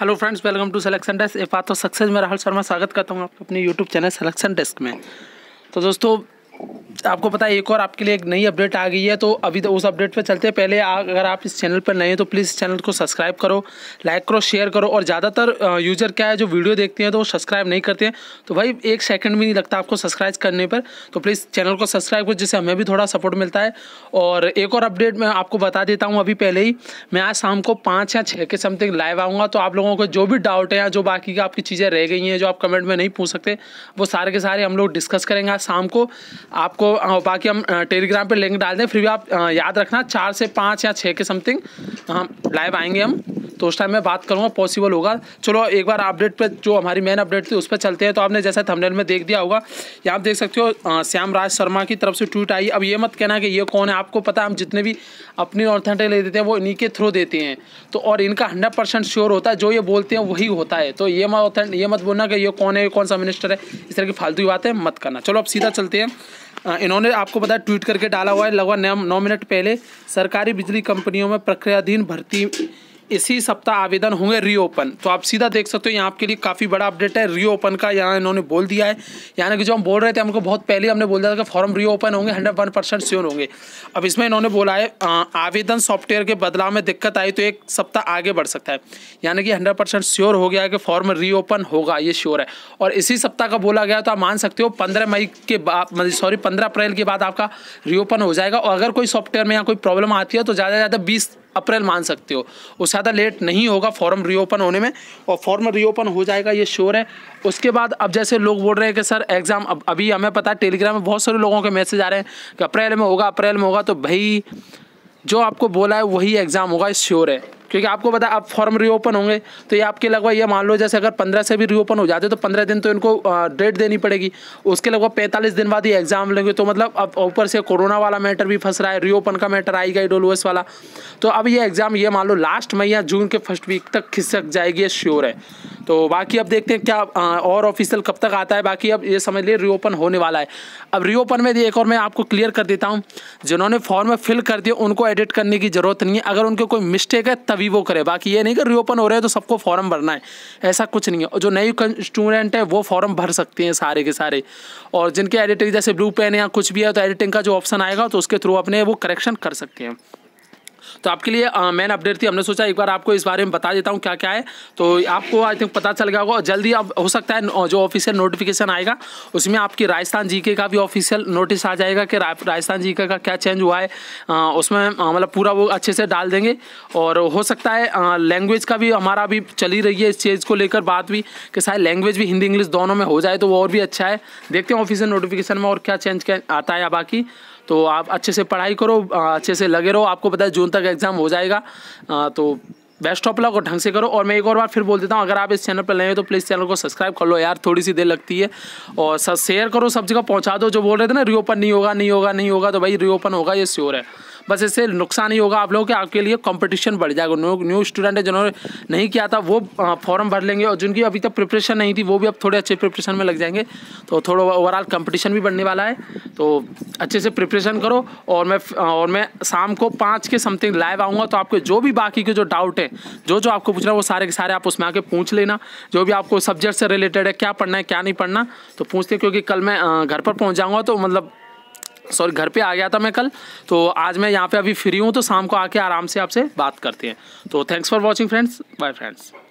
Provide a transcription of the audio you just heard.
hello friends welcome to selection desk ए बात तो सक्सेस में राहुल शर्मा स्वागत करता हूँ आपको अपने यूट्यूब चैनल सिलेक्शन डेस्क में तो दोस्तों आपको पता है एक और आपके लिए एक नई अपडेट आ गई है तो अभी तो उस अपडेट पे चलते हैं पहले आ, अगर आप इस चैनल पर नए हैं तो प्लीज़ इस चैनल को सब्सक्राइब करो लाइक करो शेयर करो और ज़्यादातर यूज़र क्या है जो वीडियो देखते हैं तो वो सब्सक्राइब नहीं करते हैं तो भाई एक सेकंड भी नहीं लगता आपको सब्सक्राइब करने पर तो प्लीज़ चैनल को सब्सक्राइब करो जिससे हमें भी थोड़ा सपोर्ट मिलता है और एक और अपडेट मैं आपको बता देता हूँ अभी पहले ही मैं आज शाम को पाँच या छः के समथिंग लाइव आऊँगा तो आप लोगों को जो भी डाउट है या जो बाकी की आपकी चीज़ें रह गई हैं जो आप कमेंट में नहीं पूछ सकते वो सारे के सारे हम लोग डिस्कस करेंगे आज शाम को आपको आपको बाकी हम टेलीग्राम पे लिंक डाल दें फिर भी आप याद रखना चार से पाँच या छः के समथिंग हम लाइव आएंगे हम तो उस टाइम मैं बात करूँगा पॉसिबल होगा चलो एक बार अपडेट पर जो हमारी मेन अपडेट थी उस पर चलते हैं तो आपने जैसा थंबनेल में देख दिया होगा या आप देख सकते हो श्याम राज शर्मा की तरफ से ट्वीट आई अब ये मत कहना कि ये कौन है आपको पता हम जितने भी अपनी ऑर्थेंटिक ले देते हैं वो इन्हीं के थ्रू देते हैं तो और इनका हंड्रेड परसेंट श्योर होता है जो ये बोलते हैं वही होता है तो ये मत ये मत बोलना कि ये कौन है ये कौन सा मिनिस्टर है इस तरह की फालतू बातें मत करना चलो अब सीधा चलते हैं इन्होंने आपको पता है ट्वीट करके डाला हुआ है लगभग नौ मिनट पहले सरकारी बिजली कंपनियों में प्रक्रियाधीन भर्ती इसी सप्ताह आवेदन होंगे रीओपन तो आप सीधा देख सकते हो यहाँ आपके लिए काफ़ी बड़ा अपडेट है रीओपन का यहाँ इन्होंने बोल दिया है यानी कि जो हम बोल रहे थे हमको बहुत पहले हमने बोल दिया था कि फॉर्म रीओपन होंगे हंड्रेड वन परसेंट श्योर होंगे अब इसमें इन्होंने बोला है आवेदन सॉफ्टवेयर के बदलाव में दिक्कत आई तो एक सप्ताह आगे बढ़ सकता है यानी कि हंड्रेड परसेंट श्योर हो गया है कि फॉर्म रीओपन होगा ये श्योर है और इसी सप्ताह का बोला गया तो आप मान सकते हो पंद्रह मई के बाद सॉरी मतलब पंद्रह अप्रैल के बाद आपका रीओपन हो जाएगा और अगर कोई सॉफ्टवेयर में यहाँ कोई प्रॉब्लम आती है तो ज़्यादा से ज़्यादा बीस अप्रैल मान सकते हो उससे ज़्यादा लेट नहीं होगा फॉर्म रीओपन होने में और फॉर्म रीओपन हो जाएगा ये श्योर है उसके बाद अब जैसे लोग बोल रहे हैं कि सर एग्ज़ाम अब अभी हमें पता है टेलीग्राम में बहुत सारे लोगों के मैसेज आ रहे हैं कि अप्रैल में होगा अप्रैल में होगा तो भाई जो आपको बोला है वही एग्ज़ाम होगा श्योर है क्योंकि आपको पता अब फॉर्म रीओपन होंगे तो ये आपके लगभग ये मान लो जैसे अगर पंद्रह से भी रीओपन हो जाते तो पंद्रह दिन तो इनको डेट देनी पड़ेगी उसके लगभग पैंतालीस दिन बाद ये एग्ज़ाम लेंगे तो मतलब अब ऊपर से कोरोना वाला मैटर भी फंस रहा है रीओपन का मैटर आएगा डोलोस वाला तो अब ये एग्ज़ाम ये मान लो लास्ट मई या जून के फर्स्ट वीक तक खिसक जाएगी ये श्योर है तो बाकी अब देखते हैं क्या और ऑफिशियल कब तक आता है बाकी अब ये समझ लिए रीओपन होने वाला है अब रीओपन में एक और मैं आपको क्लियर कर देता हूँ जिन्होंने फॉर्म फिल कर दिया उनको एडिट करने की ज़रूरत नहीं है अगर उनके कोई मिस्टेक है तभी वो करे बाकी ये नहीं कि रीओपन हो रहे हैं तो सबको फॉर्म भरना है ऐसा कुछ नहीं है और जो नए स्टूडेंट है वो फॉर्म भर सकते हैं सारे के सारे और जिनके एडिटिंग जैसे ब्लू पेन या कुछ भी है तो एडिटिंग का जो ऑप्शन आएगा तो उसके थ्रू अपने वो करेक्शन कर सकते हैं तो आपके लिए मेन अपडेट थी हमने सोचा एक बार आपको इस बारे में बता देता हूँ क्या क्या है तो आपको आई थिंक पता चल गया होगा जल्दी अब हो सकता है जो ऑफिशियल नोटिफिकेशन आएगा उसमें आपकी राजस्थान जी का भी ऑफिशियल नोटिस आ जाएगा कि राजस्थान जी का क्या चेंज हुआ है उसमें मतलब पूरा वो अच्छे से डाल देंगे और हो सकता है लैंग्वेज का भी हमारा भी चली रही है इस चीज़ को लेकर बात भी कि शायद लैंग्वेज भी हिंदी इंग्लिश दोनों में हो जाए तो वो और भी अच्छा है देखते हैं ऑफिशियल नोटिफिकेशन में और क्या चेंज आता है बाकी तो आप अच्छे से पढ़ाई करो अच्छे से लगे रहो आपको पता है जून तक एग्ज़ाम हो जाएगा तो बेस्ट ऑफ लक और ढंग से करो और मैं एक और बार फिर बोल देता हूँ अगर आप इस चैनल पर नए हो तो प्लीज़ चैनल को सब्सक्राइब कर लो यार थोड़ी सी देर लगती है और सर शेयर करो सब जगह पहुँचा दो जो बोल रहे थे ना रीओपन नहीं होगा नहीं होगा नहीं होगा तो भाई रीओपन होगा ये श्योर है बस इससे नुकसान ही होगा आप लोगों के आपके लिए कंपटीशन बढ़ जाएगा न्यू स्टूडेंट है जिन्होंने नहीं किया था वो फॉर्म भर लेंगे और जिनकी अभी तक प्रिपरेशन नहीं थी वो भी अब थोड़े अच्छे प्रिपरेशन में लग जाएंगे तो थोड़ा ओवरऑल कंपटीशन भी बढ़ने वाला है तो अच्छे से प्रिपरेशन करो और मैं और मैं शाम को पाँच के समथिंग लाइव आऊँगा तो आपके जो भी बाकी के जो डाउट हैं जो जो आपको पूछना है वो सारे के सारे आप उसमें आके पूछ लेना जो भी आपको सब्जेक्ट से रिलेटेड है क्या पढ़ना है क्या नहीं पढ़ना तो पूछते क्योंकि कल मैं घर पर पहुँच जाऊँगा तो मतलब सॉरी घर पे आ गया था मैं कल तो आज मैं यहाँ पे अभी फ्री हूँ तो शाम को आके आराम से आपसे बात करते हैं तो thanks for watching friends bye friends